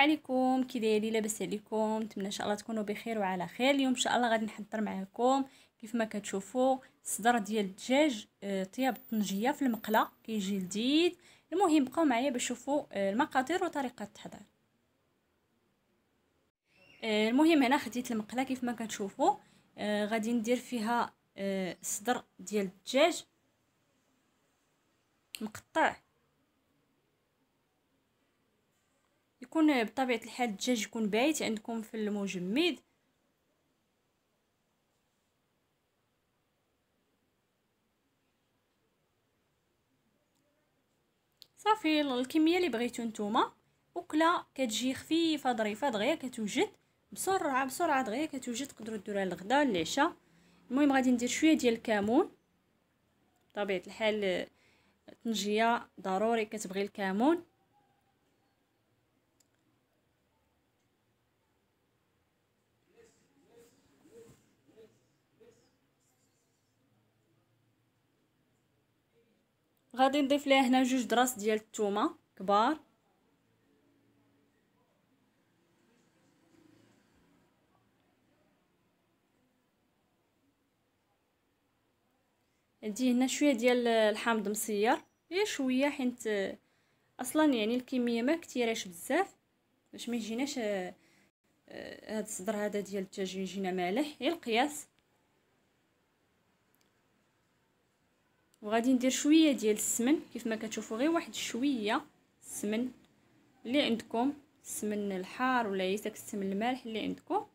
عليكم كي دايرين لاباس عليكم نتمنى ان شاء الله تكونوا بخير وعلى خير اليوم ان شاء الله غادي نحضر معكم كيف ما كتشوفوا الصدر ديال الدجاج آه، طياب الطنجيه في المقله كيجي لذيذ المهم بقاو معايا باش تشوفوا آه، المقادير وطريقه التحضير آه، المهم هنا خديت المقله كيف ما كتشوفوا غادي ندير فيها الصدر ديال الدجاج مقطع يكون بطبيعه الحال الدجاج يكون بايت عندكم في المجمد صافي الكميه اللي بغيتو نتوما وكلا كتجي خفيفه ظريفه دغيا كتوجد بسرعه بسرعه دغيا كتوجد تقدروا ديروها للغدا للعشاء المهم غادي ندير شويه ديال الكمون بطبيعه الحال طنجيه ضروري كتبغي الكمون غادي نضيف ليها هنا جوج دراس ديال الثومه كبار عندي هنا شويه ديال الحامض مصير غير شويه حيت اصلا يعني الكميه ما كثيراش بزاف باش ما يجيناش آه، هاد الصدر هذا ديال الدجاج يجينا مالح غير القياس وغادي ندير شويه ديال السمن كيف ما كتشوفوا غير واحد شويه السمن اللي عندكم السمن الحار ولا داك السمن المالح اللي عندكم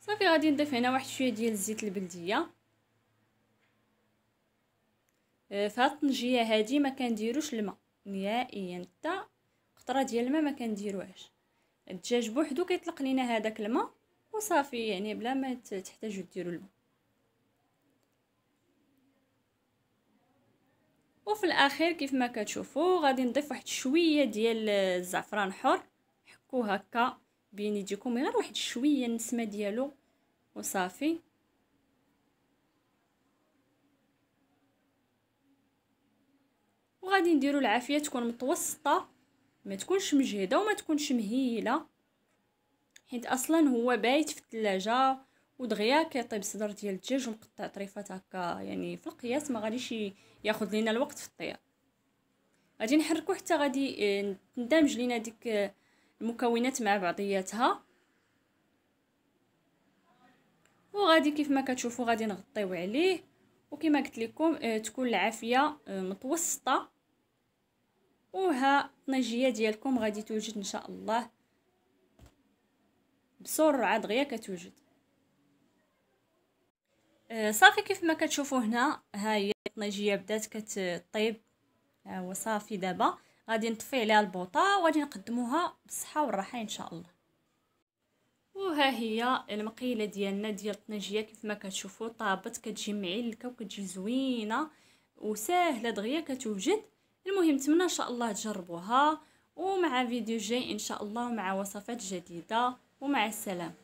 صافي غادي نضيف هنا واحد شويه ديال الزيت البلديه آه، في هاد الطنجيه هادي ما كنديروش الماء نهائيا حتى قطره ديال الماء ما كنديروهاش الدجاج بوحدو كيطلق لينا هذاك الماء وصافي يعني بلا ما تحتاجوا ديروا الماء وفي الاخير كيف ما كتشوفوا غادي نضيف واحد شويه ديال الزعفران حر حكو هكا بين يديكم غير واحد شويه النسمه ديالو وصافي وغادي نديرو العافيه تكون متوسطه ما تكونش مجهده وما تكونش مهيله حيت اصلا هو بايت في الثلاجه ودغيا كيطيب صدر ديال الدجاج ومقطع طريفات هكا يعني في القياس ما غاديش ياخذ لينا الوقت في الطياب غادي نحركو حتى غادي تندمج آه، لينا ديك آه، المكونات مع بعضياتها وغادي كيف ما كتشوفوا غادي نغطيو عليه وكما قلت لكم آه، تكون العافيه متوسطه وها الطنجيه ديالكم غادي توجد ان شاء الله بسرعة دغيا كتوجد أه، صافي كيف ما كتشوفوا هنا ها هي الطنجيه بدات كتطيب ها هو صافي دابا غادي نطفي عليها البوطه وغادي نقدموها بالصحه والراحه ان شاء الله وها هي المقيله ديالنا ديال الطنجيه كيف ما كتشوفوا طابت كتجي معلكه وكتجي زوينه وسهله دغيا كتوجد المهم نتمنى ان شاء الله تجربوها ومع فيديو جاي ان شاء الله ومع وصفات جديده ومع السلامة